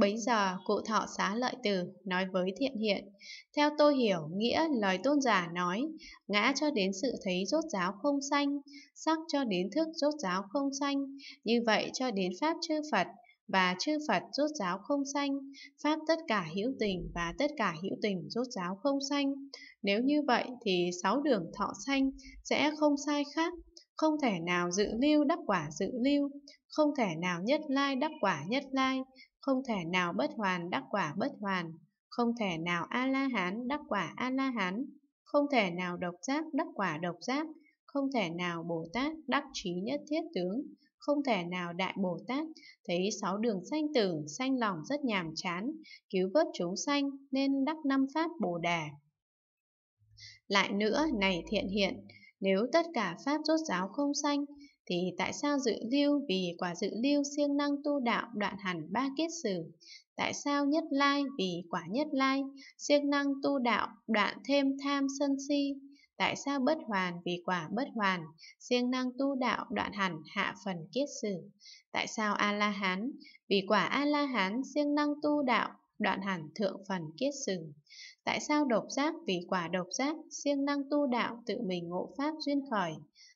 Bấy giờ cụ thọ xá lợi tử nói với thiện hiện, theo tôi hiểu nghĩa lời tôn giả nói, ngã cho đến sự thấy rốt giáo không sanh, sắc cho đến thức rốt giáo không sanh, như vậy cho đến pháp chư Phật và chư Phật rốt giáo không sanh, pháp tất cả hữu tình và tất cả hữu tình rốt giáo không sanh. Nếu như vậy thì sáu đường thọ sanh sẽ không sai khác, không thể nào dự lưu đắc quả dự lưu, không thể nào nhất lai đắc quả nhất lai, không thể nào bất hoàn đắc quả bất hoàn, không thể nào A-la-hán đắc quả A-la-hán, không thể nào độc giác đắc quả độc giác, không thể nào Bồ Tát đắc trí nhất thiết tướng, không thể nào Đại Bồ Tát thấy sáu đường sanh tử, sanh lòng rất nhàm chán, cứu vớt chúng sanh nên đắc năm pháp Bồ Đà. Lại nữa, này thiện hiện, nếu tất cả pháp rốt giáo không sanh, thì tại sao dự lưu vì quả dự lưu siêng năng tu đạo đoạn hẳn ba kiết sử tại sao nhất lai vì quả nhất lai siêng năng tu đạo đoạn thêm tham sân si tại sao bất hoàn vì quả bất hoàn siêng năng tu đạo đoạn hẳn hạ phần kiết sử tại sao a la hán vì quả a la hán siêng năng tu đạo đoạn hẳn thượng phần kiết sử tại sao độc giác vì quả độc giác siêng năng tu đạo tự mình ngộ pháp duyên khởi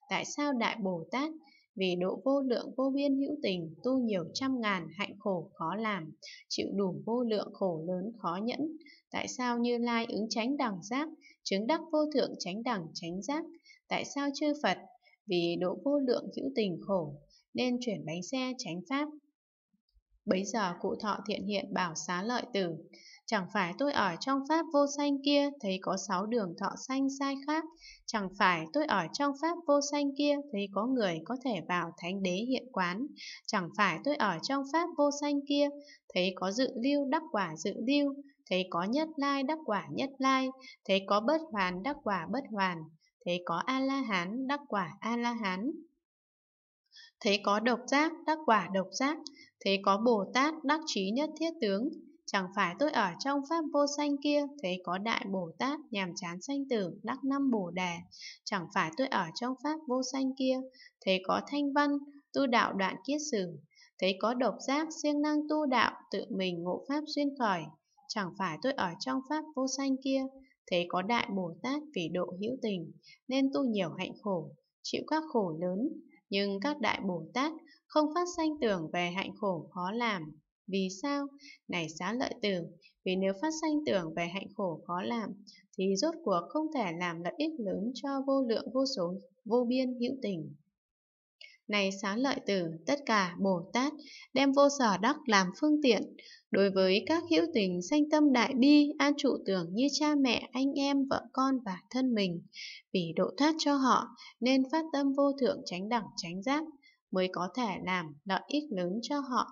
tại sao Đại Bồ Tát vì độ vô lượng vô biên hữu tình tu nhiều trăm ngàn hạnh khổ khó làm, chịu đủ vô lượng khổ lớn khó nhẫn. Tại sao Như Lai ứng tránh đẳng giác, chứng đắc vô thượng tránh đẳng tránh giác? Tại sao chư Phật vì độ vô lượng hữu tình khổ nên chuyển bánh xe tránh pháp? Bấy giờ cụ thọ thiện hiện bảo xá lợi tử, Chẳng phải tôi ở trong pháp vô sanh kia thấy có sáu đường thọ sanh sai khác, chẳng phải tôi ở trong pháp vô sanh kia thấy có người có thể vào thánh đế hiện quán, chẳng phải tôi ở trong pháp vô sanh kia thấy có dự lưu đắc quả dự lưu, thấy có nhất lai đắc quả nhất lai, thấy có bất hoàn đắc quả bất hoàn, thấy có a la hán đắc quả a la hán. Thấy có độc giác đắc quả độc giác, thế có Bồ Tát đắc trí nhất thiết tướng, Chẳng phải tôi ở trong pháp vô sanh kia thấy có đại Bồ Tát nhàm chán sanh tử đắc năm Bồ Đề. Chẳng phải tôi ở trong pháp vô sanh kia thấy có thanh văn tu đạo đoạn kiết sử. Thấy có độc giác siêng năng tu đạo tự mình ngộ pháp duyên khởi. Chẳng phải tôi ở trong pháp vô sanh kia thấy có đại Bồ Tát vì độ hữu tình nên tu nhiều hạnh khổ, chịu các khổ lớn. Nhưng các đại Bồ Tát không phát sanh tưởng về hạnh khổ khó làm, vì sao? Này xá lợi tử vì nếu phát sanh tưởng về hạnh khổ khó làm, thì rốt cuộc không thể làm lợi ích lớn cho vô lượng vô số, vô biên hữu tình. Này xá lợi tử, tất cả Bồ Tát đem vô sở đắc làm phương tiện, đối với các hữu tình sanh tâm đại bi, an trụ tưởng như cha mẹ, anh em, vợ con và thân mình, vì độ thoát cho họ nên phát tâm vô thượng tránh đẳng tránh giác mới có thể làm lợi ích lớn cho họ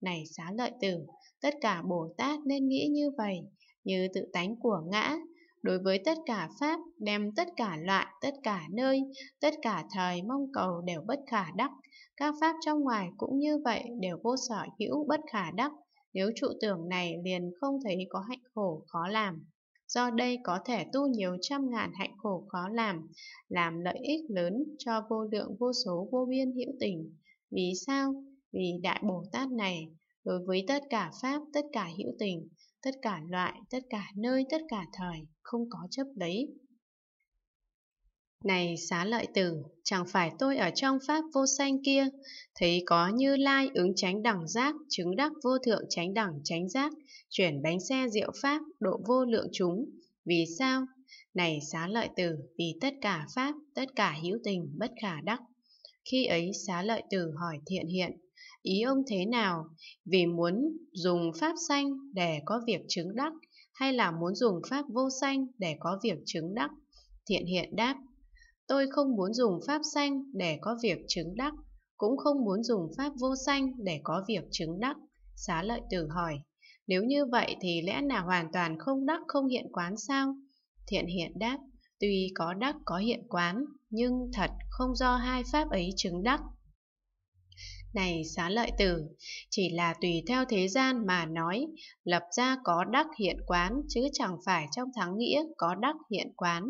này xá lợi tử, tất cả Bồ Tát nên nghĩ như vậy, như tự tánh của ngã. Đối với tất cả Pháp, đem tất cả loại, tất cả nơi, tất cả thời mong cầu đều bất khả đắc. Các Pháp trong ngoài cũng như vậy đều vô sở hữu bất khả đắc. Nếu trụ tưởng này liền không thấy có hạnh khổ khó làm. Do đây có thể tu nhiều trăm ngàn hạnh khổ khó làm, làm lợi ích lớn cho vô lượng vô số vô biên hữu tình. Vì sao? vì Đại Bồ Tát này đối với tất cả pháp, tất cả hữu tình, tất cả loại, tất cả nơi, tất cả thời, không có chấp lấy. Này xá lợi tử, chẳng phải tôi ở trong pháp vô sanh kia, thấy có như lai ứng tránh đẳng giác, chứng đắc vô thượng tránh đẳng tránh giác, chuyển bánh xe diệu pháp, độ vô lượng chúng. Vì sao? Này xá lợi tử, vì tất cả pháp, tất cả hữu tình bất khả đắc. Khi ấy xá lợi tử hỏi thiện hiện, ý ông thế nào, vì muốn dùng pháp sanh để có việc chứng đắc hay là muốn dùng pháp vô sanh để có việc chứng đắc? Thiện hiện đáp, tôi không muốn dùng pháp sanh để có việc chứng đắc, cũng không muốn dùng pháp vô sanh để có việc chứng đắc. Xá lợi tử hỏi, nếu như vậy thì lẽ nào hoàn toàn không đắc không hiện quán sao? Thiện hiện đáp, tuy có đắc có hiện quán, nhưng thật không do hai pháp ấy chứng đắc. Này xá lợi tử, chỉ là tùy theo thế gian mà nói, lập ra có đắc hiện quán, chứ chẳng phải trong thắng nghĩa có đắc hiện quán.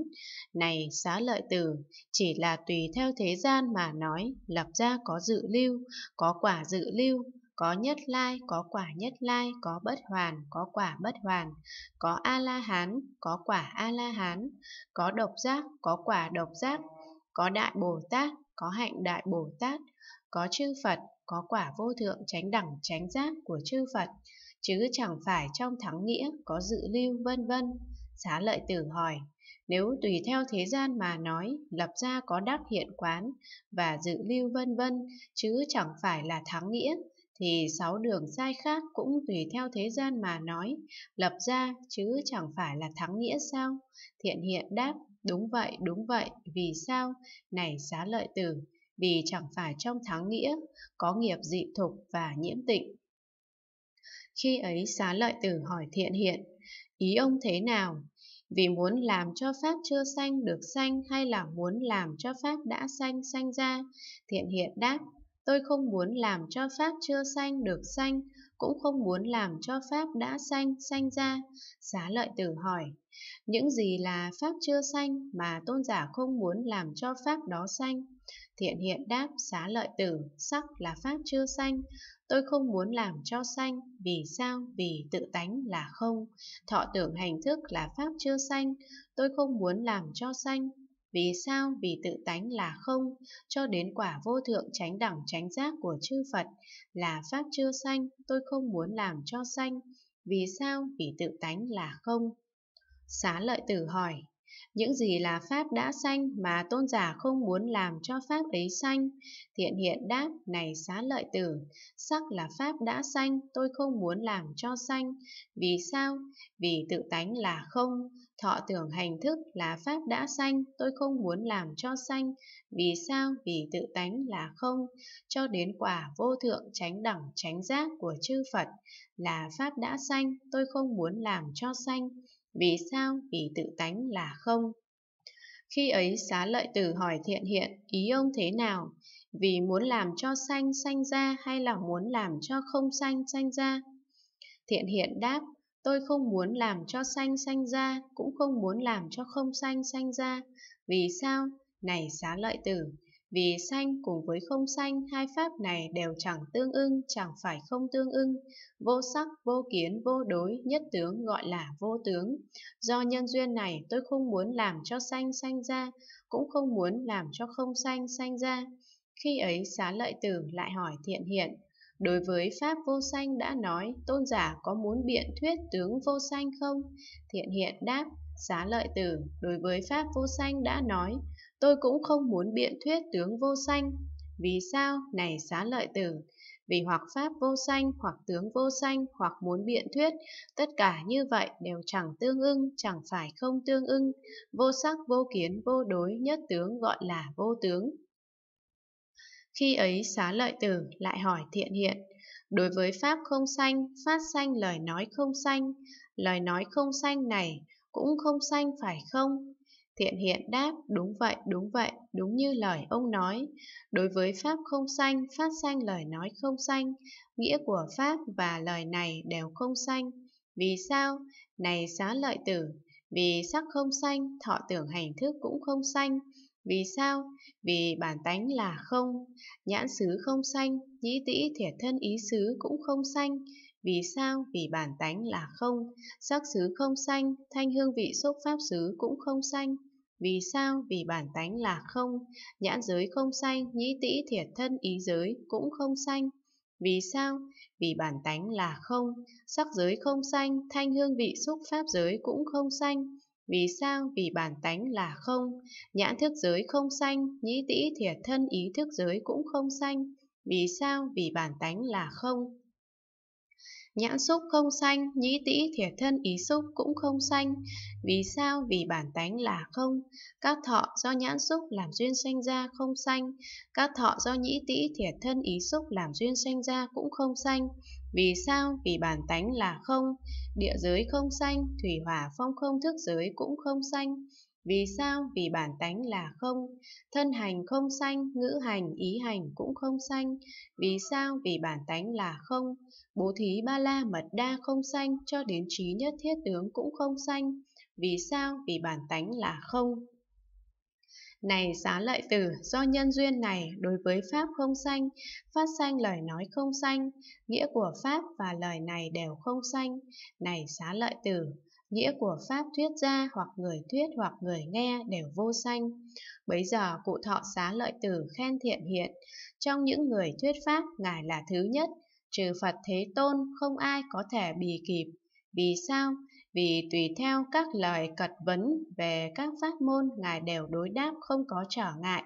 Này xá lợi tử, chỉ là tùy theo thế gian mà nói, lập ra có dự lưu, có quả dự lưu, có nhất lai, có quả nhất lai, có bất hoàn, có quả bất hoàn, có A-la-hán, có quả A-la-hán, có độc giác, có quả độc giác, có đại Bồ Tát, có hạnh đại Bồ Tát, có chư Phật, có quả vô thượng tránh đẳng tránh giác của chư Phật, chứ chẳng phải trong thắng nghĩa có dự lưu vân vân. Xá lợi tử hỏi, nếu tùy theo thế gian mà nói, lập ra có đắc hiện quán và dự lưu vân vân, chứ chẳng phải là thắng nghĩa, thì sáu đường sai khác cũng tùy theo thế gian mà nói, lập ra chứ chẳng phải là thắng nghĩa sao? Thiện hiện đáp, đúng vậy, đúng vậy, vì sao? Này xá lợi tử, vì chẳng phải trong tháng nghĩa có nghiệp dị thục và nhiễm tịnh. Khi ấy xá lợi tử hỏi thiện hiện, ý ông thế nào? Vì muốn làm cho Pháp chưa sanh được sanh hay là muốn làm cho Pháp đã sanh sanh ra? Thiện hiện đáp, tôi không muốn làm cho Pháp chưa sanh được sanh, cũng không muốn làm cho Pháp đã sanh sanh ra. Xá lợi tử hỏi, những gì là Pháp chưa sanh mà tôn giả không muốn làm cho Pháp đó sanh? Thiện hiện đáp xá lợi tử, sắc là pháp chưa sanh, tôi không muốn làm cho sanh, vì sao? Vì tự tánh là không, thọ tưởng hành thức là pháp chưa sanh, tôi không muốn làm cho sanh, vì sao? Vì tự tánh là không, cho đến quả vô thượng tránh đẳng tránh giác của chư Phật là pháp chưa sanh, tôi không muốn làm cho sanh, vì sao? Vì tự tánh là không. Xá lợi tử hỏi, những gì là pháp đã sanh mà tôn giả không muốn làm cho pháp ấy sanh. Thiện hiện đáp, này xá lợi tử, sắc là pháp đã sanh, tôi không muốn làm cho sanh. Vì sao? Vì tự tánh là không, thọ tưởng hành thức là pháp đã sanh, tôi không muốn làm cho sanh. Vì sao? Vì tự tánh là không, cho đến quả vô thượng tránh đẳng tránh giác của chư Phật là pháp đã sanh, tôi không muốn làm cho sanh. Vì sao vì tự tánh là không? Khi ấy xá lợi tử hỏi thiện hiện, ý ông thế nào? Vì muốn làm cho sanh sanh ra hay là muốn làm cho không sanh sanh ra? Thiện hiện đáp, tôi không muốn làm cho sanh sanh ra, cũng không muốn làm cho không sanh sanh ra. Vì sao? Này xá lợi tử, vì sanh cùng với không sanh hai pháp này đều chẳng tương ưng, chẳng phải không tương ưng. Vô sắc, vô kiến, vô đối, nhất tướng gọi là vô tướng. Do nhân duyên này tôi không muốn làm cho sanh sanh ra, cũng không muốn làm cho không sanh sanh ra. Khi ấy xá lợi tử lại hỏi thiện hiện. Đối với Pháp vô sanh đã nói, tôn giả có muốn biện thuyết tướng vô sanh không? Thiện hiện đáp, xá lợi tử, đối với Pháp vô sanh đã nói, Tôi cũng không muốn biện thuyết tướng vô sanh. Vì sao? Này xá lợi tử. Vì hoặc pháp vô sanh, hoặc tướng vô sanh, hoặc muốn biện thuyết, tất cả như vậy đều chẳng tương ưng, chẳng phải không tương ưng. Vô sắc, vô kiến, vô đối, nhất tướng gọi là vô tướng. Khi ấy xá lợi tử lại hỏi thiện hiện, đối với pháp không sanh, phát sanh lời nói không sanh, lời nói không sanh này cũng không sanh phải không? Thiện hiện đáp, đúng vậy, đúng vậy, đúng như lời ông nói. Đối với Pháp không sanh, phát sanh lời nói không sanh, nghĩa của Pháp và lời này đều không sanh. Vì sao? Này xá lợi tử, vì sắc không sanh, thọ tưởng hành thức cũng không sanh. Vì sao? Vì bản tánh là không, nhãn xứ không sanh, nhĩ tĩ thiệt thân ý xứ cũng không sanh. Vì sao? Vì bản tánh là không, sắc xứ không sanh, thanh hương vị xúc pháp xứ cũng không sanh. Vì sao? Vì bản tánh là không, nhãn giới không sanh, nhĩ tĩ thiệt thân ý giới cũng không sanh. Vì sao? Vì bản tánh là không, sắc giới không sanh, thanh hương vị xúc pháp giới cũng không sanh. Vì sao? Vì bản tánh là không, nhãn thức giới không sanh, nhĩ tĩ thiệt thân ý thức giới cũng không sanh. Vì sao? Vì bản tánh là không, Nhãn xúc không sanh, nhĩ tĩ thiệt thân ý xúc cũng không sanh. Vì sao? Vì bản tánh là không. Các thọ do nhãn xúc làm duyên sanh ra không sanh. Các thọ do nhĩ tĩ thiệt thân ý xúc làm duyên sanh ra cũng không sanh. Vì sao? Vì bản tánh là không. Địa giới không sanh, thủy hỏa phong không thức giới cũng không sanh. Vì sao? Vì bản tánh là không, thân hành không sanh, ngữ hành, ý hành cũng không sanh. Vì sao? Vì bản tánh là không, bố thí ba la mật đa không sanh, cho đến trí nhất thiết tướng cũng không sanh. Vì sao? Vì bản tánh là không. Này xá lợi tử, do nhân duyên này đối với Pháp không sanh, phát sanh lời nói không sanh, nghĩa của Pháp và lời này đều không sanh. Này xá lợi tử, nghĩa của pháp thuyết ra hoặc người thuyết hoặc người nghe đều vô sanh. Bấy giờ cụ thọ xá lợi tử khen thiện hiện, trong những người thuyết pháp ngài là thứ nhất, trừ Phật Thế Tôn không ai có thể bì kịp. Vì sao? Vì tùy theo các lời cật vấn về các pháp môn ngài đều đối đáp không có trở ngại.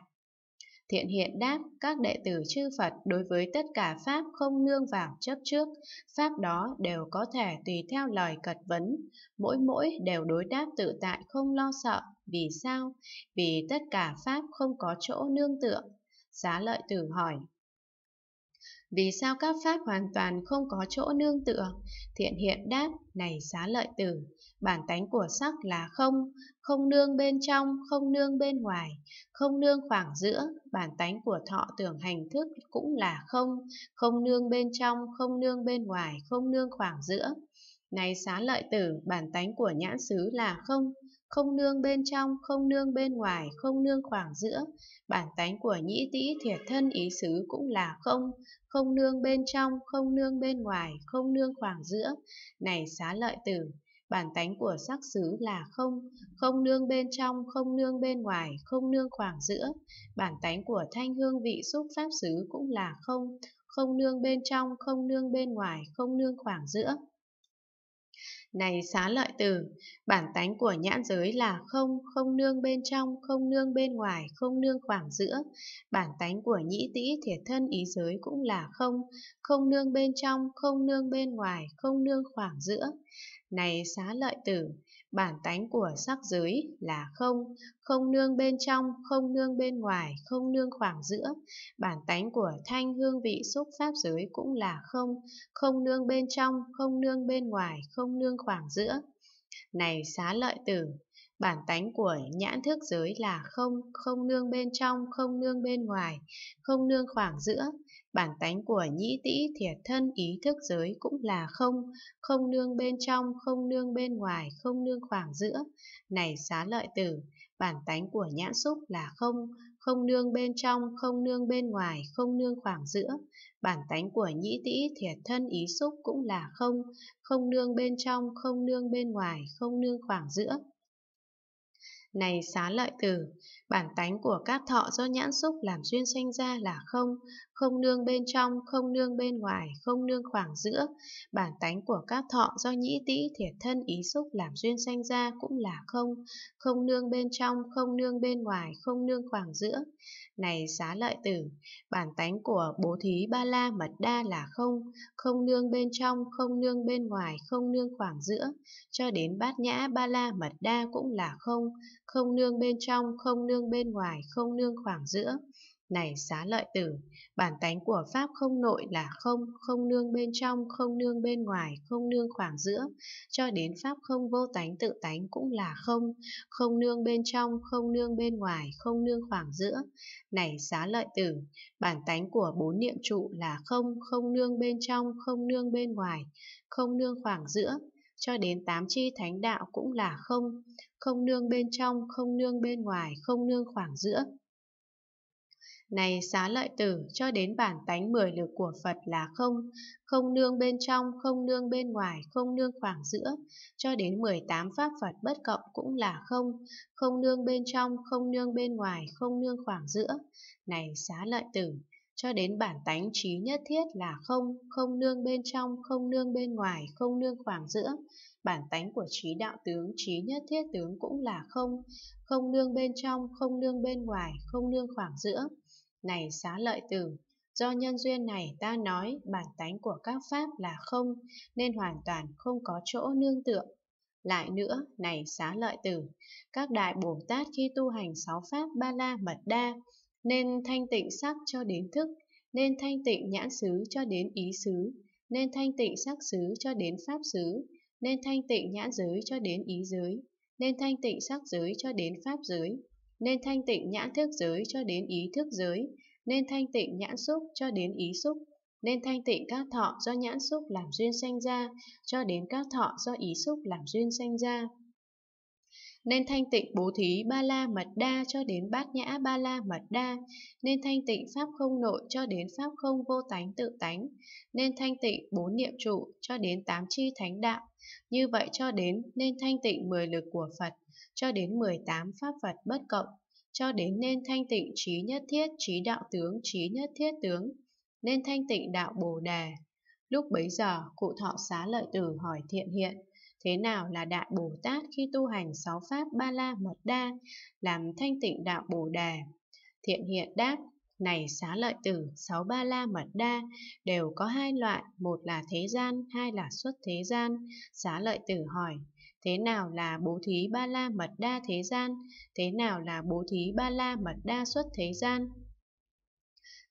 Thiện hiện đáp, các đệ tử chư Phật đối với tất cả Pháp không nương vào chấp trước, Pháp đó đều có thể tùy theo lời cật vấn, mỗi mỗi đều đối đáp tự tại không lo sợ, vì sao? Vì tất cả Pháp không có chỗ nương tựa. Giá lợi tử hỏi, vì sao các pháp hoàn toàn không có chỗ nương tựa? Thiện hiện đáp, này xá lợi tử, bản tánh của sắc là không, không nương bên trong, không nương bên ngoài, không nương khoảng giữa, bản tánh của thọ tưởng hành thức cũng là không, không nương bên trong, không nương bên ngoài, không nương khoảng giữa. Này xá lợi tử, bản tánh của nhãn xứ là không, không nương bên trong, không nương bên ngoài, không nương khoảng giữa. Bản tánh của nhĩ tĩ thiệt thân ý xứ cũng là không, không nương bên trong, không nương bên ngoài, không nương khoảng giữa. Này xá lợi tử, bản tánh của sắc xứ là không, không nương bên trong, không nương bên ngoài, không nương khoảng giữa. Bản tánh của thanh hương vị xúc pháp xứ cũng là không, không nương bên trong, không nương bên ngoài, không nương khoảng giữa. Này xá lợi tử, bản tánh của nhãn giới là không, không nương bên trong, không nương bên ngoài, không nương khoảng giữa. Bản tánh của nhĩ tĩ thiệt thân ý giới cũng là không, không nương bên trong, không nương bên ngoài, không nương khoảng giữa. Này xá lợi tử, bản tánh của sắc giới là không, không nương bên trong, không nương bên ngoài, không nương khoảng giữa. Bản tánh của thanh hương vị xúc pháp giới cũng là không, không nương bên trong, không nương bên ngoài, không nương khoảng giữa. Này xá lợi tử, Bản tánh của nhãn thức giới là không, không nương bên trong, không nương bên ngoài, không nương khoảng giữa. Bản tánh của nhĩ tĩ thiệt thân ý thức giới cũng là không, không nương bên trong, không nương bên ngoài, không nương khoảng giữa. Này xá lợi tử, bản tánh của nhãn xúc là không, không nương bên trong, không nương bên ngoài, không nương khoảng giữa. Bản tánh của nhĩ tĩ thiệt thân ý xúc cũng là không, không nương bên trong, không nương bên ngoài, không nương khoảng giữa. Này xá lợi tử, bản tánh của các thọ do nhãn xúc làm duyên sanh ra là không, không nương bên trong, không nương bên ngoài, không nương khoảng giữa. Bản tánh của các thọ do nhĩ tĩ thiệt thân ý xúc làm duyên sanh ra cũng là không, không nương bên trong, không nương bên ngoài, không nương khoảng giữa. Này xá lợi tử, bản tánh của bố thí ba la mật đa là không, không nương bên trong, không nương bên ngoài, không nương khoảng giữa, cho đến bát nhã ba la mật đa cũng là không, không nương bên trong, không nương bên ngoài, không nương khoảng giữa. Này xá lợi tử, bản tánh của Pháp không nội là không, không nương bên trong, không nương bên ngoài, không nương khoảng giữa, cho đến Pháp không vô tánh tự tánh cũng là không, không nương bên trong, không nương bên ngoài, không nương khoảng giữa. Này xá lợi tử, bản tánh của bốn niệm trụ là không, không nương bên trong, không nương bên ngoài, không nương khoảng giữa, cho đến tám chi thánh đạo cũng là không, không nương bên trong, không nương bên ngoài, không nương khoảng giữa. Này xá lợi tử cho đến bản tánh mười lực của Phật là không, không nương bên trong, không nương bên ngoài, không nương khoảng giữa, cho đến mười tám pháp Phật bất cộng cũng là không, không nương bên trong, không nương bên ngoài, không nương khoảng giữa. Này xá lợi tử, cho đến bản tánh trí nhất thiết là không, không nương bên trong, không nương bên ngoài, không nương khoảng giữa. Bản tánh của trí đạo tướng, trí nhất thiết tướng cũng là không, không nương bên trong, không nương bên ngoài, không nương khoảng giữa này xá lợi tử, do nhân duyên này ta nói bản tánh của các pháp là không, nên hoàn toàn không có chỗ nương tựa. Lại nữa, này xá lợi tử, các đại Bồ Tát khi tu hành sáu pháp ba la mật đa, nên thanh tịnh sắc cho đến thức, nên thanh tịnh nhãn xứ cho đến ý xứ, nên thanh tịnh sắc xứ cho đến pháp xứ, nên thanh tịnh nhãn giới cho đến ý giới, nên thanh tịnh sắc giới cho đến pháp giới, nên thanh tịnh nhãn thức giới cho đến ý thức giới, nên thanh tịnh nhãn xúc cho đến ý xúc, nên thanh tịnh các thọ do nhãn xúc làm duyên sanh ra, cho đến các thọ do ý xúc làm duyên sanh ra. Nên thanh tịnh bố thí ba la mật đa cho đến bát nhã ba la mật đa, nên thanh tịnh pháp không nội cho đến pháp không vô tánh tự tánh, nên thanh tịnh bốn niệm trụ cho đến tám chi thánh đạo, như vậy cho đến nên thanh tịnh 10 lực của Phật, cho đến 18 pháp Phật bất cộng, cho đến nên thanh tịnh trí nhất thiết trí đạo tướng trí nhất thiết tướng, nên thanh tịnh đạo Bồ Đề. Lúc bấy giờ, cụ thọ xá lợi tử hỏi thiện hiện, thế nào là Đại Bồ Tát khi tu hành sáu pháp Ba La Mật Đa, làm thanh tịnh đạo Bồ Đề? Thiện hiện đáp, này xá lợi tử, sáu ba la mật đa, đều có hai loại, một là thế gian, hai là xuất thế gian. Xá lợi tử hỏi, thế nào là bố thí ba la mật đa thế gian, thế nào là bố thí ba la mật đa xuất thế gian.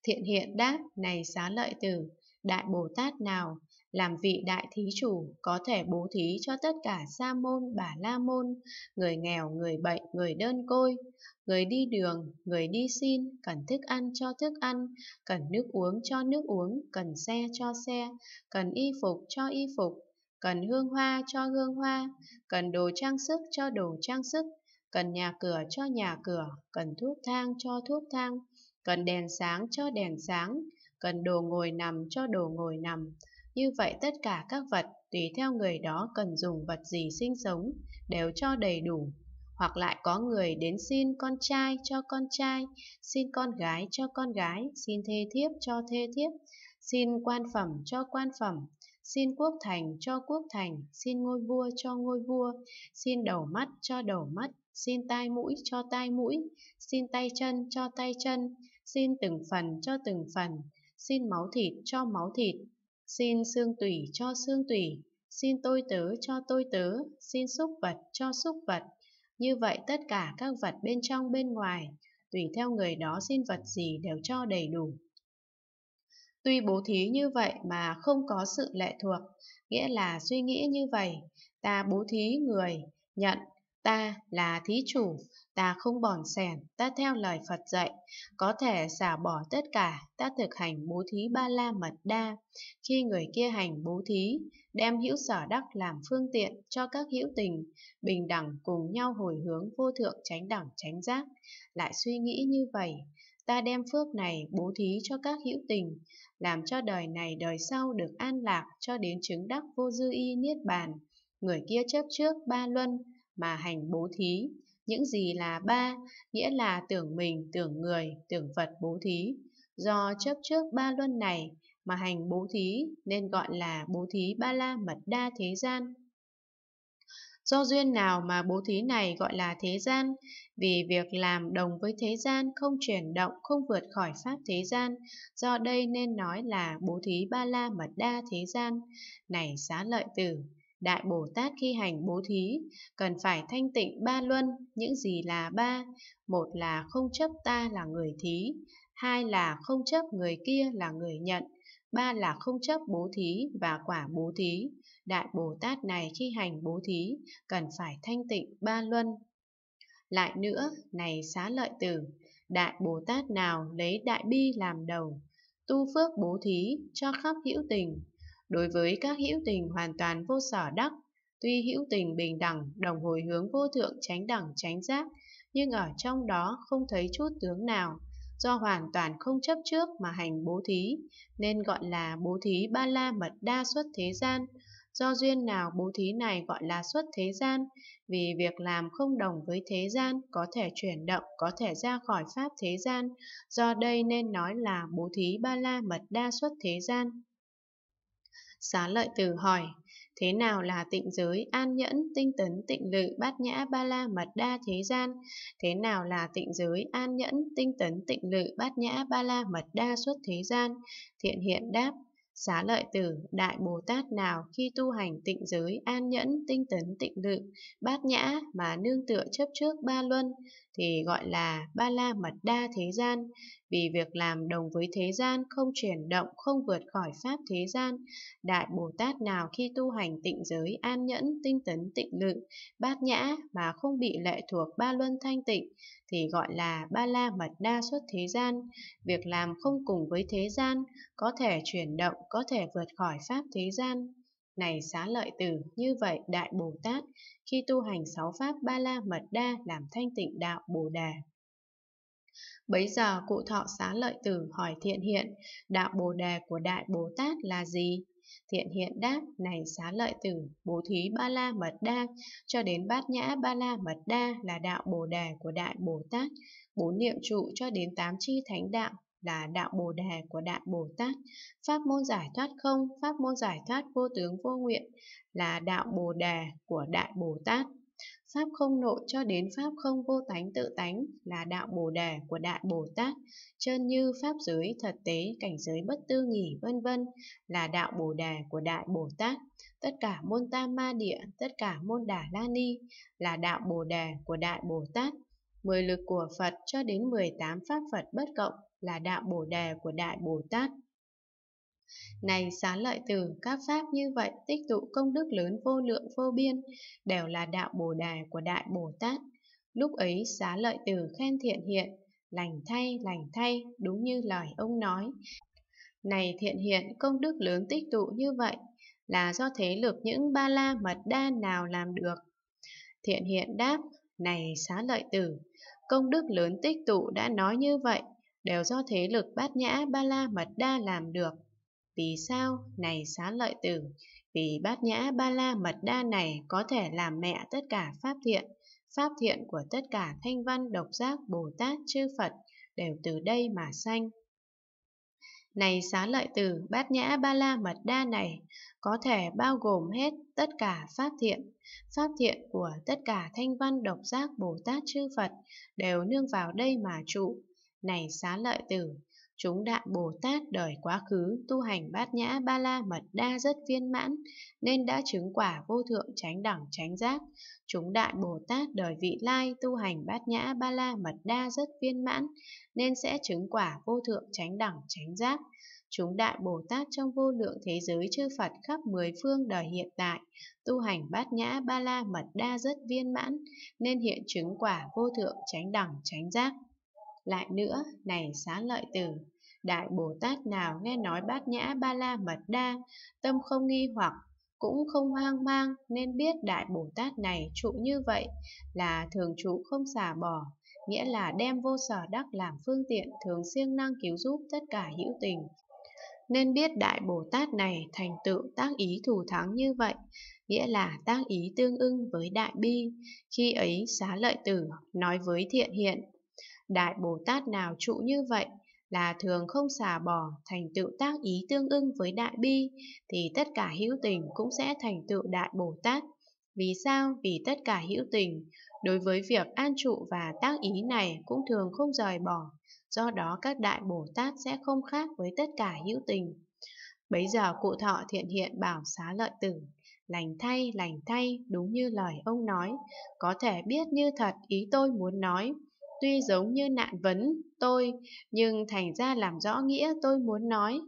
Thiện hiện đáp, này xá lợi tử, Đại Bồ Tát nào làm vị đại thí chủ có thể bố thí cho tất cả sa môn, bà la môn, người nghèo, người bệnh, người đơn côi, người đi đường, người đi xin, cần thức ăn cho thức ăn, cần nước uống cho nước uống, cần xe cho xe, cần y phục cho y phục, cần hương hoa cho hương hoa, cần đồ trang sức cho đồ trang sức, cần nhà cửa cho nhà cửa, cần thuốc thang cho thuốc thang, cần đèn sáng cho đèn sáng, cần đồ ngồi nằm cho đồ ngồi nằm, như vậy tất cả các vật tùy theo người đó cần dùng vật gì sinh sống đều cho đầy đủ. Hoặc lại có người đến xin con trai cho con trai, xin con gái cho con gái, xin thê thiếp cho thê thiếp, xin quan phẩm cho quan phẩm, xin quốc thành cho quốc thành, xin ngôi vua cho ngôi vua, xin đầu mắt cho đầu mắt, xin tai mũi cho tai mũi, xin tay chân cho tay chân, xin từng phần cho từng phần, xin máu thịt cho máu thịt, Xin xương tủy cho xương tủy, xin tôi tớ cho tôi tớ, xin xúc vật cho xúc vật. Như vậy tất cả các vật bên trong bên ngoài, tùy theo người đó xin vật gì đều cho đầy đủ. Tuy bố thí như vậy mà không có sự lệ thuộc, nghĩa là suy nghĩ như vậy, ta bố thí người, nhận Ta là thí chủ, ta không bòn sẻn, ta theo lời Phật dạy, có thể xả bỏ tất cả, ta thực hành bố thí ba la mật đa. Khi người kia hành bố thí, đem hữu sở đắc làm phương tiện cho các hữu tình, bình đẳng cùng nhau hồi hướng vô thượng tránh đẳng tránh giác. Lại suy nghĩ như vậy, ta đem phước này bố thí cho các hữu tình, làm cho đời này đời sau được an lạc cho đến chứng đắc vô dư y niết bàn. Người kia chấp trước ba luân, mà hành bố thí. Những gì là ba, nghĩa là tưởng mình, tưởng người, tưởng Phật bố thí. Do chấp trước ba luân này mà hành bố thí nên gọi là bố thí ba la mật đa thế gian. Do duyên nào mà bố thí này gọi là thế gian? Vì việc làm đồng với thế gian không chuyển động, không vượt khỏi pháp thế gian. Do đây nên nói là bố thí ba la mật đa thế gian. Này xá lợi tử, Đại Bồ Tát khi hành bố thí, cần phải thanh tịnh ba luân, những gì là ba, một là không chấp ta là người thí, hai là không chấp người kia là người nhận, ba là không chấp bố thí và quả bố thí. Đại Bồ Tát này khi hành bố thí, cần phải thanh tịnh ba luân. Lại nữa, này xá lợi tử, Đại Bồ Tát nào lấy đại bi làm đầu, tu phước bố thí cho khắp hữu tình, đối với các hữu tình hoàn toàn vô sở đắc, tuy hữu tình bình đẳng, đồng hồi hướng vô thượng tránh đẳng tránh giác, nhưng ở trong đó không thấy chút tướng nào, do hoàn toàn không chấp trước mà hành bố thí, nên gọi là bố thí ba la mật đa xuất thế gian. Do duyên nào bố thí này gọi là xuất thế gian, vì việc làm không đồng với thế gian, có thể chuyển động, có thể ra khỏi pháp thế gian, do đây nên nói là bố thí ba la mật đa xuất thế gian. Xá lợi từ hỏi, thế nào là tịnh giới, an nhẫn, tinh tấn, tịnh lự, bát nhã, ba la, mật đa thế gian? Thế nào là tịnh giới, an nhẫn, tinh tấn, tịnh lự, bát nhã, ba la, mật đa suốt thế gian? Thiện hiện đáp, Xá lợi tử, đại Bồ Tát nào khi tu hành tịnh giới, an nhẫn, tinh tấn, tịnh lự, bát nhã mà nương tựa chấp trước ba luân, thì gọi là ba la mật đa thế gian, vì việc làm đồng với thế gian không chuyển động, không vượt khỏi pháp thế gian. Đại Bồ Tát nào khi tu hành tịnh giới an nhẫn, tinh tấn tịnh lự, bát nhã mà không bị lệ thuộc ba luân thanh tịnh thì gọi là ba la mật đa xuất thế gian. Việc làm không cùng với thế gian, có thể chuyển động, có thể vượt khỏi pháp thế gian. Này xá lợi tử, như vậy Đại Bồ Tát, khi tu hành sáu pháp ba la mật đa làm thanh tịnh đạo Bồ Đà. Bấy giờ cụ thọ xá lợi tử hỏi thiện hiện, đạo Bồ Đà của Đại Bồ Tát là gì? Thiện hiện đáp, này xá lợi tử, bố thí ba la mật đa, cho đến bát nhã ba la mật đa là đạo Bồ Đà của Đại Bồ Tát, bốn niệm trụ cho đến tám chi thánh đạo là đạo Bồ Đề của Đại Bồ Tát. Pháp môn giải thoát không, pháp môn giải thoát vô tướng vô nguyện là đạo Bồ Đề của Đại Bồ Tát. Pháp không nội cho đến Pháp không vô tánh tự tánh là đạo Bồ Đề của Đại Bồ Tát, chân như Pháp giới thật tế cảnh giới bất tư nghỉ vân vân là đạo Bồ Đề của Đại Bồ Tát, tất cả môn tam ma địa, tất cả môn đà la ni là đạo Bồ Đề của Đại Bồ Tát, mười lực của Phật cho đến 18 Pháp Phật bất cộng là đạo Bồ Đề của Đại Bồ Tát. Này xá lợi tử, các pháp như vậy tích tụ công đức lớn vô lượng vô biên, đều là đạo Bồ Đề của Đại Bồ Tát. Lúc ấy xá lợi tử khen thiện hiện, lành thay, lành thay, đúng như lời ông nói. Này thiện hiện, công đức lớn tích tụ như vậy là do thế lực những ba la mật đa nào làm được? Thiện hiện đáp, này xá lợi tử, công đức lớn tích tụ đã nói như vậy đều do thế lực bát nhã ba la mật đa làm được. Vì sao? Này xá lợi tử, vì bát nhã ba la mật đa này có thể làm mẹ tất cả pháp thiện, pháp thiện của tất cả thanh văn độc giác Bồ Tát chư Phật đều từ đây mà sanh. Này xá lợi tử, bát nhã ba la mật đa này có thể bao gồm hết tất cả pháp thiện. Pháp thiện của tất cả thanh văn độc giác Bồ Tát chư Phật đều nương vào đây mà trụ này xá lợi tử, chúng đại Bồ Tát đời quá khứ tu hành bát nhã ba la mật đa rất viên mãn nên đã chứng quả vô thượng chánh đẳng chánh giác. Chúng đại Bồ Tát đời vị lai tu hành bát nhã ba la mật đa rất viên mãn nên sẽ chứng quả vô thượng chánh đẳng chánh giác. Chúng đại Bồ Tát trong vô lượng thế giới chư Phật khắp mười phương đời hiện tại tu hành bát nhã ba la mật đa rất viên mãn nên hiện chứng quả vô thượng chánh đẳng chánh giác. Lại nữa, này xá lợi tử, Đại Bồ Tát nào nghe nói bát nhã ba la mật đa, tâm không nghi hoặc, cũng không hoang mang nên biết Đại Bồ Tát này trụ như vậy là thường trụ không xả bỏ, nghĩa là đem vô sở đắc làm phương tiện thường siêng năng cứu giúp tất cả hữu tình. Nên biết Đại Bồ Tát này thành tựu tác ý thù thắng như vậy, nghĩa là tác ý tương ưng với Đại Bi. Khi ấy xá lợi tử nói với thiện hiện, Đại Bồ Tát nào trụ như vậy là thường không xả bỏ thành tựu tác ý tương ưng với đại bi thì tất cả hữu tình cũng sẽ thành tựu đại Bồ Tát. Vì sao? Vì tất cả hữu tình đối với việc an trụ và tác ý này cũng thường không rời bỏ, do đó các đại Bồ Tát sẽ không khác với tất cả hữu tình. Bấy giờ cụ thọ thiện hiện bảo xá lợi tử, lành thay, lành thay, đúng như lời ông nói, có thể biết như thật ý tôi muốn nói, tuy giống như nạn vấn tôi, nhưng thành ra làm rõ nghĩa tôi muốn nói.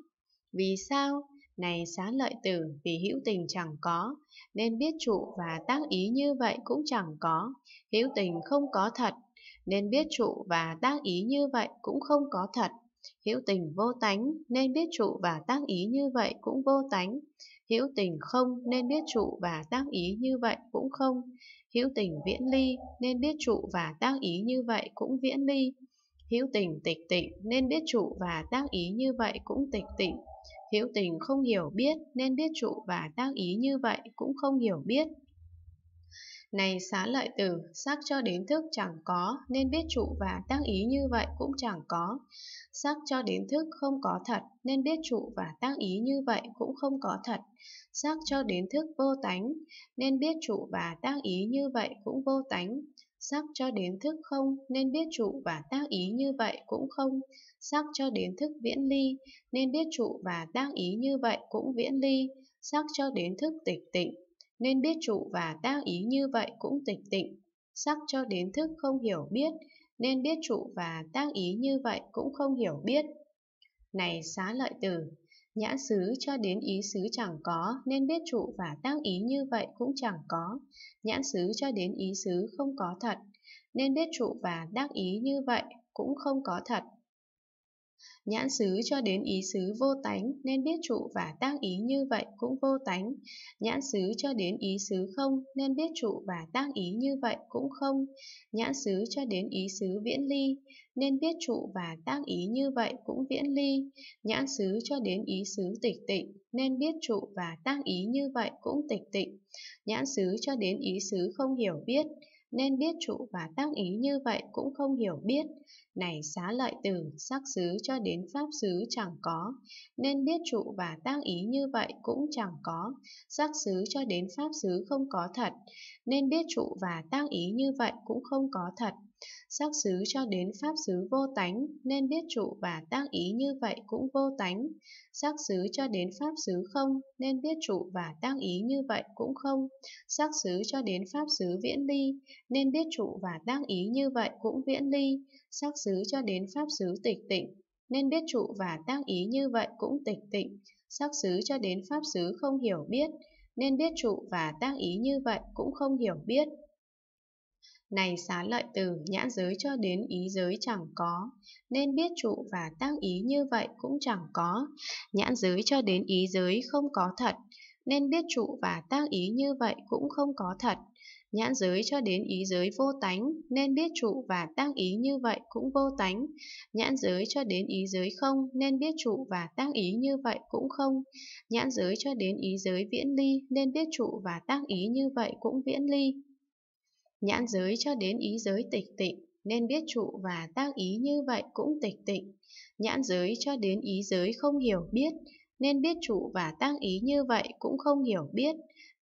Vì sao? Này xá lợi tử, vì hữu tình chẳng có, nên biết trụ và tác ý như vậy cũng chẳng có, hữu tình không có thật, nên biết trụ và tác ý như vậy cũng không có thật, hữu tình vô tánh nên biết trụ và tác ý như vậy cũng vô tánh, hữu tình không nên biết trụ và tác ý như vậy cũng không, hữu tình viễn ly nên biết trụ và tác ý như vậy cũng viễn ly hữu tình tịch tịnh nên biết trụ và tác ý như vậy cũng tịch tịnh hữu tình không hiểu biết nên biết trụ và tác ý như vậy cũng không hiểu biết này xá lợi tử, sắc cho đến thức chẳng có, nên biết trụ và tác ý như vậy cũng chẳng có. Sắc cho đến thức không có thật, nên biết trụ và tác ý như vậy cũng không có thật giác cho đến thức vô tánh, nên biết trụ và tác ý như vậy cũng vô tánh. Sắc cho đến thức không nên biết trụ và tác ý như vậy cũng không. Sắc cho đến thức viễn ly nên biết trụ và tác ý như vậy cũng viễn ly. Sắc cho đến thức tịch tịnh nên biết trụ và tác ý như vậy cũng tịch tịnh. Sắc cho đến thức không hiểu biết nên biết trụ và tác ý như vậy cũng không hiểu biết. Này xá lợi tử, Nhãn xứ cho đến ý xứ chẳng có, nên biết trụ và tác ý như vậy cũng chẳng có. Nhãn xứ cho đến ý xứ không có thật, nên biết trụ và tác ý như vậy cũng không có thật. Nhãn xứ cho đến ý xứ vô tánh nên biết trụ và tác ý như vậy cũng vô tánh. Nhãn xứ cho đến ý xứ không nên biết trụ và tác ý như vậy cũng không. Nhãn xứ cho đến ý xứ viễn ly nên biết trụ và tác ý như vậy cũng viễn ly. Nhãn xứ cho đến ý xứ tịch tịnh nên biết trụ và tác ý như vậy cũng tịch tịnh. Nhãn xứ cho đến ý xứ không hiểu biết nên biết trụ và tác ý như vậy cũng không hiểu biết. Này xá lợi từ, sắc xứ cho đến pháp xứ chẳng có, nên biết trụ và tác ý như vậy cũng chẳng có, sắc xứ cho đến pháp xứ không có thật, nên biết trụ và tác ý như vậy cũng không có thật. Sắc xứ cho đến pháp xứ vô tánh nên biết trụ và tác ý như vậy cũng vô tánh. Sắc xứ cho đến pháp xứ không nên biết trụ và tác ý như vậy cũng không. Sắc xứ cho đến pháp xứ viễn ly nên biết trụ và tác ý như vậy cũng viễn ly. Sắc xứ cho đến pháp xứ tịch tịnh nên biết trụ và tác ý như vậy cũng tịch tịnh. Sắc xứ cho đến pháp xứ không hiểu biết nên biết trụ và tác ý như vậy cũng không hiểu biết này xá lợi từ nhãn giới cho đến ý giới chẳng có, nên biết trụ và tác ý như vậy cũng chẳng có. Nhãn giới cho đến ý giới không có thật, nên biết trụ và tác ý như vậy cũng không có thật. Nhãn giới cho đến ý giới vô tánh, nên biết trụ và tác ý như vậy cũng vô tánh. Nhãn giới cho đến ý giới không, nên biết trụ và tác ý như vậy cũng không. Nhãn giới cho đến ý giới viễn ly, nên biết trụ và tác ý như vậy cũng viễn ly. Nhãn giới cho đến ý giới tịch tịnh, nên biết trụ và tác ý như vậy cũng tịch tịnh. Nhãn giới cho đến ý giới không hiểu biết, nên biết trụ và tác ý như vậy cũng không hiểu biết.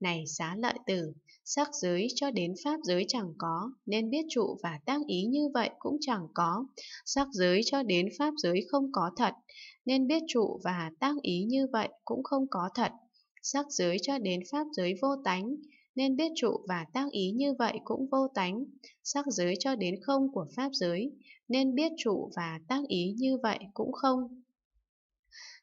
Này xá lợi tử, sắc giới cho đến pháp giới chẳng có, nên biết trụ và tác ý như vậy cũng chẳng có. Sắc giới cho đến pháp giới không có thật, nên biết trụ và tác ý như vậy cũng không có thật. Sắc giới cho đến pháp giới vô tánh, nên biết trụ và tác ý như vậy cũng vô tánh, sắc giới cho đến không của pháp giới, nên biết trụ và tác ý như vậy cũng không.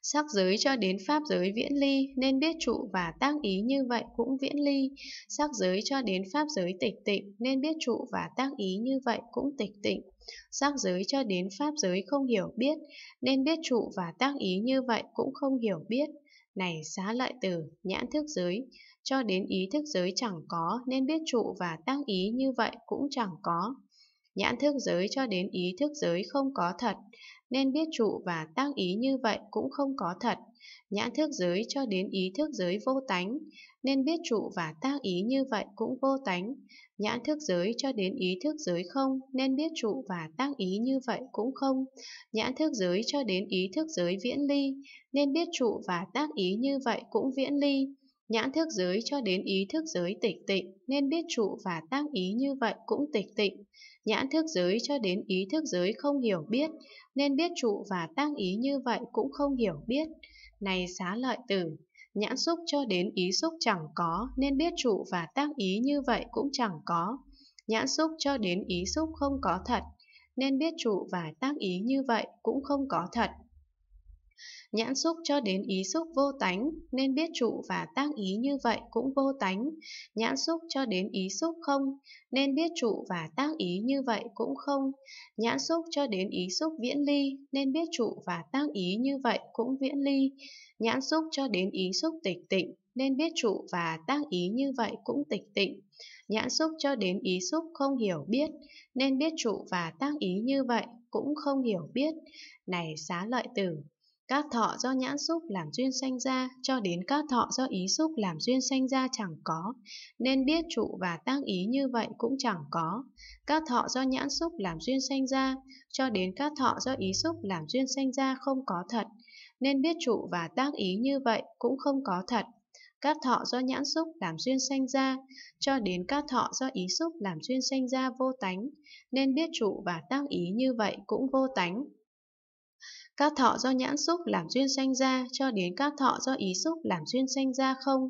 Sắc giới cho đến pháp giới viễn ly nên biết trụ và tác ý như vậy cũng viễn ly. Sắc giới cho đến pháp giới tịch tịnh nên biết trụ và tác ý như vậy cũng tịch tịnh. Sắc giới cho đến pháp giới không hiểu biết nên biết trụ và tác ý như vậy cũng không hiểu biết này xá lợi tử, nhãn thức giới, cho đến ý thức giới chẳng có nên biết trụ và tác ý như vậy cũng chẳng có. Nhãn thức giới cho đến ý thức giới không có thật, nên biết trụ và tác ý như vậy cũng không có thật nhãn thức giới cho đến ý thức giới vô tánh, nên biết trụ và tác ý như vậy cũng vô tánh. Nhãn thức giới cho đến ý thức giới không, nên biết trụ và tác ý như vậy cũng không. Nhãn thức giới cho đến ý thức giới viễn ly, nên biết trụ và tác ý như vậy cũng viễn ly. Nhãn thức giới cho đến ý thức giới tịch tịnh, nên biết trụ và tác ý như vậy cũng tịch tịnh. Nhãn thức giới cho đến ý thức giới không hiểu biết, nên biết trụ và tác ý như vậy cũng không hiểu biết. Này xá lợi tử, nhãn xúc cho đến ý xúc chẳng có, nên biết trụ và tác ý như vậy cũng chẳng có. Nhãn xúc cho đến ý xúc không có thật, nên biết trụ và tác ý như vậy cũng không có thật. Nhãn xúc cho đến ý xúc vô tánh, nên biết trụ và tác ý như vậy cũng vô tánh. Nhãn xúc cho đến ý xúc không, nên biết trụ và tác ý như vậy cũng không. Nhãn xúc cho đến ý xúc viễn ly, nên biết trụ và tác ý như vậy cũng viễn ly. Nhãn xúc cho đến ý xúc tịch tịnh, nên biết trụ và tác ý như vậy cũng tịch tịnh. Nhãn xúc cho đến ý xúc không hiểu biết, nên biết trụ và tác ý như vậy cũng không hiểu biết. Này xá lợi tử, các thọ do nhãn xúc làm duyên sanh ra cho đến các thọ do ý xúc làm duyên sanh ra chẳng có, nên biết trụ và tác ý như vậy cũng chẳng có. Các thọ do nhãn xúc làm duyên sanh ra cho đến các thọ do ý xúc làm duyên sanh ra không có thật, nên biết trụ và tác ý như vậy cũng không có thật. Các thọ do nhãn xúc làm duyên sanh ra cho đến các thọ do ý xúc làm duyên sanh ra vô tánh, nên biết trụ và tác ý như vậy cũng vô tánh. Các thọ do nhãn xúc làm duyên sanh ra cho đến các thọ do ý xúc làm duyên sanh ra không,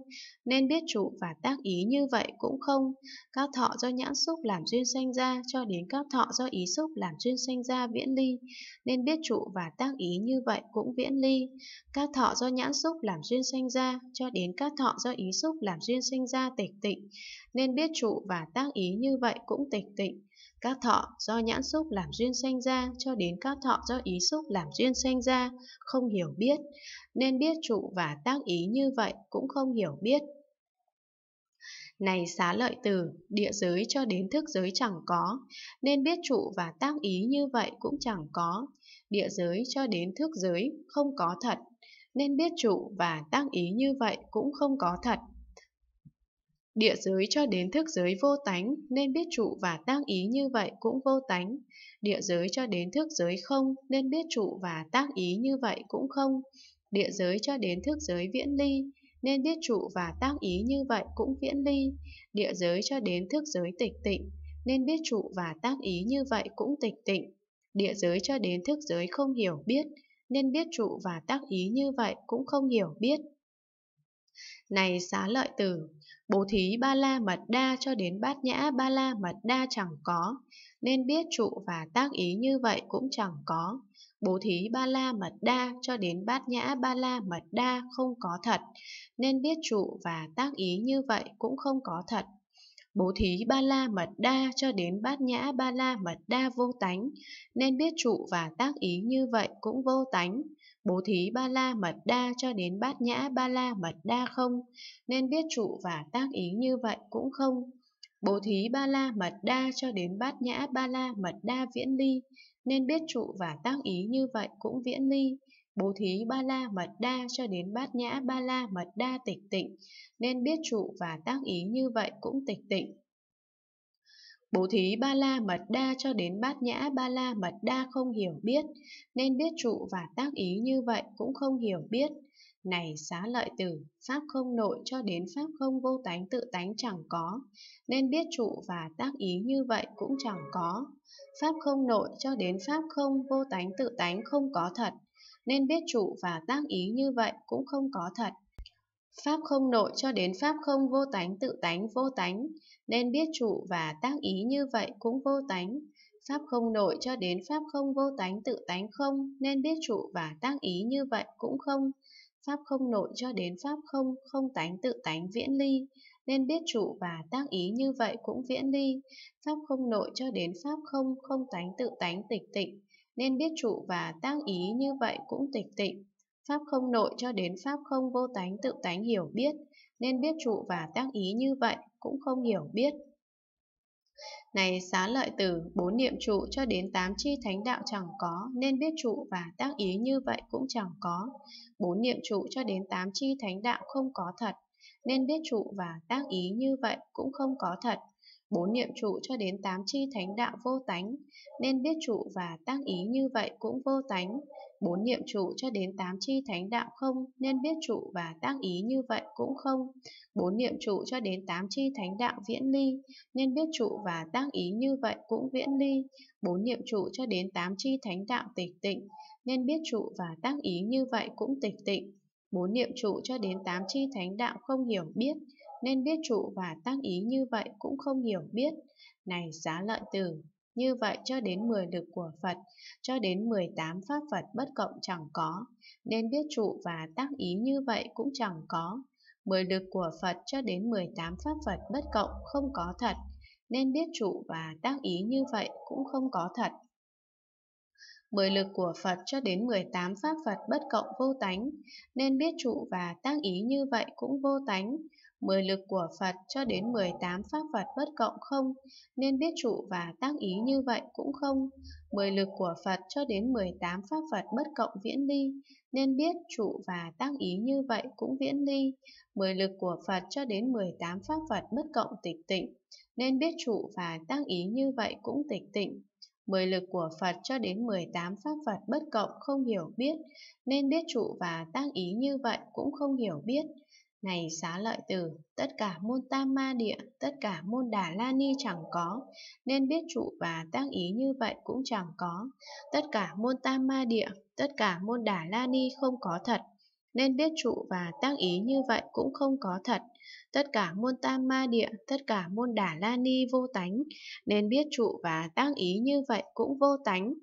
nên biết trụ và tác ý như vậy cũng không. Các thọ do nhãn xúc làm duyên sanh ra cho đến các thọ do ý xúc làm duyên sanh ra viễn ly, nên biết trụ và tác ý như vậy cũng viễn ly. Các thọ do nhãn xúc làm duyên sanh ra cho đến các thọ do ý xúc làm duyên sanh ra tịch tịnh, nên biết trụ và tác ý như vậy cũng tịch tịnh. Các thọ do nhãn xúc làm duyên sanh ra cho đến các thọ do ý xúc làm duyên sanh ra, không hiểu biết, nên biết trụ và tác ý như vậy cũng không hiểu biết. Này xá lợi từ, địa giới cho đến thức giới chẳng có, nên biết trụ và tác ý như vậy cũng chẳng có. Địa giới cho đến thức giới không có thật, nên biết trụ và tác ý như vậy cũng không có thật. Địa giới cho đến thức giới vô tánh nên biết trụ và tác ý như vậy cũng vô tánh. Địa giới cho đến thức giới không nên biết trụ và tác ý như vậy cũng không. Địa giới cho đến thức giới viễn ly nên biết trụ và tác ý như vậy cũng viễn ly. Địa giới cho đến thức giới tịch tịnh nên biết trụ và tác ý như vậy cũng tịch tịnh. Địa giới cho đến thức giới không hiểu biết nên biết trụ và tác ý như vậy cũng không hiểu biết. Này xá lợi tử, bố thí ba la mật đa cho đến bát nhã ba la mật đa chẳng có, nên biết trụ và tác ý như vậy cũng chẳng có. Bố thí ba la mật đa cho đến bát nhã ba la mật đa không có thật, nên biết trụ và tác ý như vậy cũng không có thật. Bố thí ba la mật đa cho đến bát nhã ba la mật đa vô tánh, nên biết trụ và tác ý như vậy cũng vô tánh bố thí ba la mật đa cho đến bát nhã ba la mật đa không, nên biết trụ và tác ý như vậy cũng không. Bố thí ba la mật đa cho đến bát nhã ba la mật đa viễn ly, nên biết trụ và tác ý như vậy cũng viễn ly. Bố thí ba la mật đa cho đến bát nhã ba la mật đa tịch tịnh, nên biết trụ và tác ý như vậy cũng tịch tịnh. Bố thí Ba La Mật Đa cho đến Bát Nhã Ba La Mật Đa không hiểu biết, nên biết trụ và tác ý như vậy cũng không hiểu biết. Này xá lợi tử, pháp không nội cho đến pháp không vô tánh tự tánh chẳng có, nên biết trụ và tác ý như vậy cũng chẳng có. Pháp không nội cho đến pháp không vô tánh tự tánh không có thật, nên biết trụ và tác ý như vậy cũng không có thật. Pháp không nội cho đến pháp không vô tánh tự tánh vô tánh, nên biết trụ và tác ý như vậy cũng vô tánh. Pháp không nội cho đến pháp không vô tánh tự tánh không, nên biết trụ và tác ý như vậy cũng không. Pháp không nội cho đến pháp không, không tánh tự tánh viễn ly, nên biết trụ và tác ý như vậy cũng viễn ly. Pháp không nội cho đến pháp không, không tánh tự tánh tịch tịnh, nên biết trụ và tác ý như vậy cũng tịch tịnh. Pháp không nội cho đến Pháp không vô tánh tự tánh hiểu biết, nên biết trụ và tác ý như vậy cũng không hiểu biết. Này xá lợi tử, bốn niệm trụ cho đến tám chi thánh đạo chẳng có, nên biết trụ và tác ý như vậy cũng chẳng có. Bốn niệm trụ cho đến tám chi thánh đạo không có thật, nên biết trụ và tác ý như vậy cũng không có thật bốn niệm trụ cho đến tám chi thánh đạo vô tánh, nên biết trụ và tác ý như vậy cũng vô tánh. Bốn niệm trụ cho đến tám chi thánh đạo không, nên biết trụ và tác ý như vậy cũng không. Bốn niệm trụ cho đến tám chi thánh đạo viễn ly, nên biết trụ và tác ý như vậy cũng viễn ly. Bốn niệm trụ cho đến tám chi thánh đạo tịch tịnh, nên biết trụ và tác ý như vậy cũng tịch tịnh. Bốn niệm trụ cho đến tám chi thánh đạo không hiểu biết, nên biết trụ và tác ý như vậy cũng không hiểu biết. Này giá lợi tử, như vậy cho đến 10 lực của Phật, cho đến 18 pháp Phật bất cộng chẳng có, nên biết trụ và tác ý như vậy cũng chẳng có. 10 lực của Phật cho đến 18 pháp Phật bất cộng không có thật, nên biết trụ và tác ý như vậy cũng không có thật. Mười lực của Phật cho đến 18 pháp Phật bất cộng vô tánh, nên biết trụ và tác ý như vậy cũng vô tánh mười lực của Phật cho đến 18 pháp Phật bất cộng không, nên biết trụ và tác ý như vậy cũng không. mười lực của Phật cho đến 18 pháp Phật bất cộng viễn ly, nên biết trụ và tác ý như vậy cũng viễn ly. mười lực của Phật cho đến 18 pháp Phật bất cộng tịch tịnh, nên biết trụ và tác ý như vậy cũng tịch tịnh. Mười lực của Phật cho đến 18 pháp Phật bất cộng không hiểu biết, nên biết trụ và tác ý như vậy cũng không hiểu biết. Này xá lợi tử, tất cả môn tam ma địa, tất cả môn đà la ni chẳng có, nên biết trụ và tác ý như vậy cũng chẳng có. Tất cả môn tam ma địa, tất cả môn đà la ni không có thật, nên biết trụ và tác ý như vậy cũng không có thật. Tất cả môn tam ma địa, tất cả môn đà la ni vô tánh, nên biết trụ và tác ý như vậy cũng vô tánh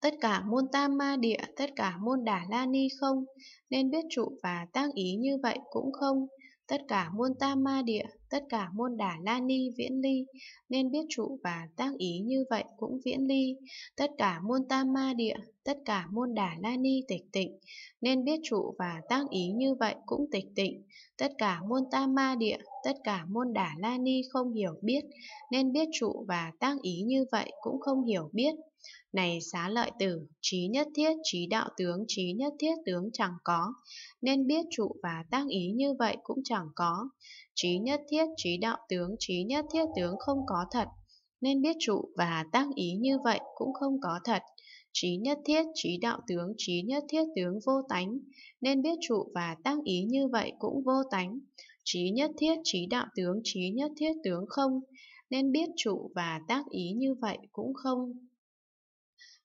tất cả môn tam ma địa, tất cả môn đà la ni không, nên biết trụ và tác ý như vậy cũng không. Tất cả môn tam ma địa, tất cả môn đà la ni viễn ly, nên biết trụ và tác ý như vậy cũng viễn ly. Tất cả môn tam ma địa, tất cả môn đà la ni tịch tịnh, nên biết trụ và tác ý như vậy cũng tịch tịnh. Tất cả môn tam ma địa, tất cả môn đà la ni không hiểu biết, nên biết trụ và tác ý như vậy cũng không hiểu biết. Này xá lợi tử, trí nhất thiết, trí đạo tướng, trí nhất thiết tướng chẳng có, nên biết trụ và tác ý như vậy cũng chẳng có. Trí nhất thiết, trí đạo tướng, trí nhất thiết tướng không có thật, nên biết trụ và tác ý như vậy cũng không có thật. Trí nhất thiết, trí đạo tướng, trí nhất thiết tướng vô tánh, nên biết trụ và tác ý như vậy cũng vô tánh. Trí nhất thiết, trí đạo tướng, trí nhất thiết tướng không, nên biết trụ và tác ý như vậy cũng không.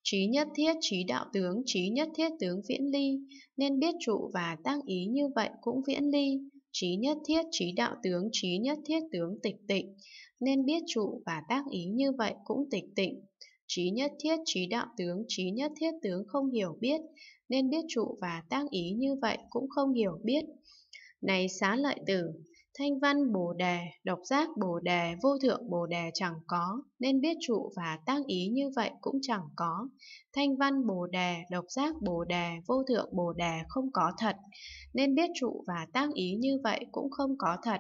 Trí nhất thiết trí đạo tướng, trí nhất thiết tướng viễn ly, nên biết trụ và tác ý như vậy cũng viễn ly. Trí nhất thiết trí đạo tướng, trí nhất thiết tướng tịch tịnh, nên biết trụ và tác ý như vậy cũng tịch tịnh. Trí nhất thiết trí đạo tướng, trí nhất thiết tướng không hiểu biết, nên biết trụ và tác ý như vậy cũng không hiểu biết. Này xá lợi tử, Thanh văn Bồ Đề, độc giác Bồ Đề, vô thượng Bồ Đề chẳng có, nên biết trụ và tác ý như vậy cũng chẳng có. Thanh văn Bồ Đề, độc giác Bồ Đề, vô thượng Bồ Đề không có thật, nên biết trụ và tác ý như vậy cũng không có thật.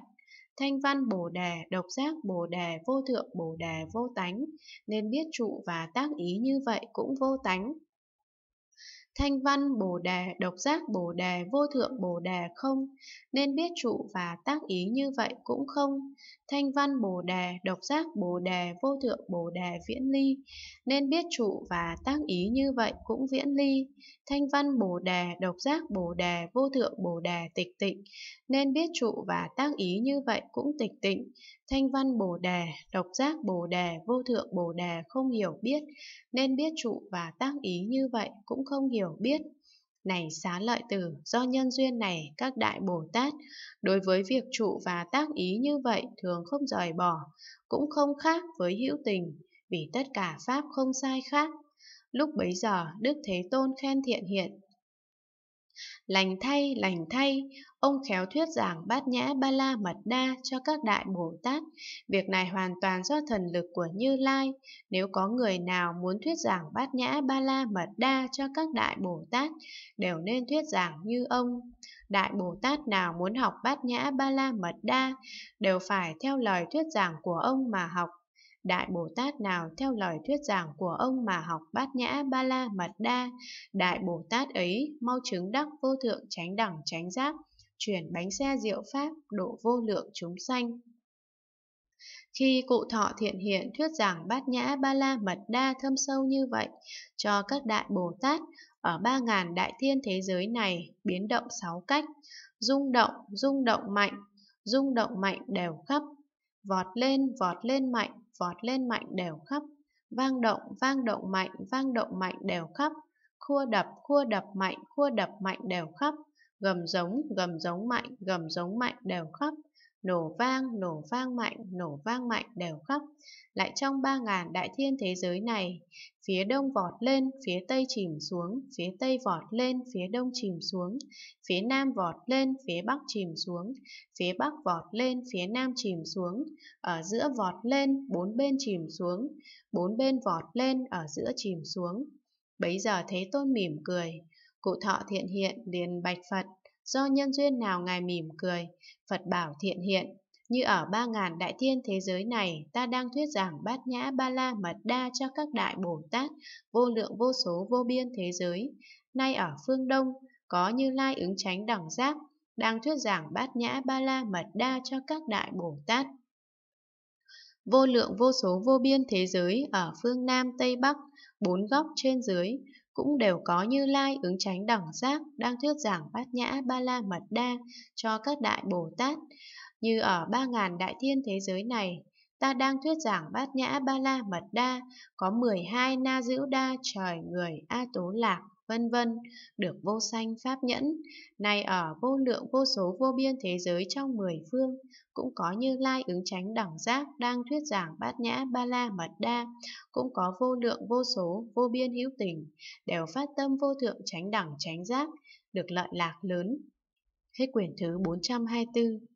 Thanh văn Bồ Đề, độc giác Bồ Đề, vô thượng Bồ Đề vô tánh, nên biết trụ và tác ý như vậy cũng vô tánh thanh văn bồ đề, độc giác bồ đề, vô thượng bồ đề không, nên biết trụ và tác ý như vậy cũng không. Thanh văn bồ đề, độc giác bồ đề, vô thượng bồ đề viễn ly, nên biết trụ và tác ý như vậy cũng viễn ly thanh văn bồ đề, độc giác bồ đề, vô thượng bồ đề tịch tịnh, nên biết trụ và tác ý như vậy cũng tịch tịnh. Thanh văn bồ đề, độc giác bồ đề, vô thượng bồ đề không hiểu biết, nên biết trụ và tác ý như vậy cũng không hiểu biết. Này xá lợi tử, do nhân duyên này các đại Bồ Tát đối với việc trụ và tác ý như vậy thường không rời bỏ, cũng không khác với hữu tình, vì tất cả pháp không sai khác Lúc bấy giờ, Đức Thế Tôn khen thiện hiện. Lành thay, lành thay, ông khéo thuyết giảng bát nhã ba la mật đa cho các đại Bồ Tát. Việc này hoàn toàn do thần lực của Như Lai. Nếu có người nào muốn thuyết giảng bát nhã ba la mật đa cho các đại Bồ Tát, đều nên thuyết giảng như ông. Đại Bồ Tát nào muốn học bát nhã ba la mật đa, đều phải theo lời thuyết giảng của ông mà học. Đại Bồ Tát nào theo lời thuyết giảng của ông mà học bát nhã ba la mật đa, Đại Bồ Tát ấy mau chứng đắc vô thượng chánh đẳng chánh giác, chuyển bánh xe diệu pháp độ vô lượng chúng sanh. Khi cụ thọ thiện hiện thuyết giảng bát nhã ba la mật đa thâm sâu như vậy cho các đại Bồ Tát ở ba ngàn đại thiên thế giới này biến động sáu cách, rung động, rung động mạnh, rung động mạnh đều khắp Vọt lên, vọt lên mạnh, vọt lên mạnh đều khắp. Vang động, vang động mạnh, vang động mạnh đều khắp. Khua đập, khua đập mạnh, khua đập mạnh đều khắp. Gầm giống, gầm giống mạnh, gầm giống mạnh đều khắp nổ vang, nổ vang mạnh, nổ vang mạnh đều khắp, lại trong ba ngàn đại thiên thế giới này, phía đông vọt lên, phía tây chìm xuống, phía tây vọt lên, phía đông chìm xuống, phía nam vọt lên, phía bắc chìm xuống, phía bắc vọt lên, phía nam chìm xuống, ở giữa vọt lên, bốn bên chìm xuống, bốn bên vọt lên, ở giữa chìm xuống. Bấy giờ Thế Tôn mỉm cười, cụ thọ thiện hiện liền bạch Phật do nhân duyên nào ngài mỉm cười, Phật bảo thiện hiện. Như ở ba ngàn đại thiên thế giới này, ta đang thuyết giảng bát nhã ba la mật đa cho các đại Bồ Tát, vô lượng vô số vô biên thế giới. Nay ở phương Đông, có Như Lai ứng tránh đẳng giác, đang thuyết giảng bát nhã ba la mật đa cho các đại Bồ Tát. Vô lượng vô số vô biên thế giới ở phương Nam Tây Bắc, bốn góc trên dưới, cũng đều có Như Lai ứng tránh đẳng giác đang thuyết giảng bát nhã ba la mật đa cho các đại Bồ Tát. Như ở ba ngàn đại thiên thế giới này, ta đang thuyết giảng bát nhã ba la mật đa, có 12 na dữ đa trời người A Tố Lạc, vân vân, được vô sanh pháp nhẫn, nay ở vô lượng vô số vô biên thế giới trong mười phương, cũng có Như Lai ứng tránh đẳng giác đang thuyết giảng bát nhã ba la mật đa, cũng có vô lượng vô số vô biên hữu tình, đều phát tâm vô thượng tránh đẳng tránh giác, được lợi lạc lớn. Hết quyển thứ 424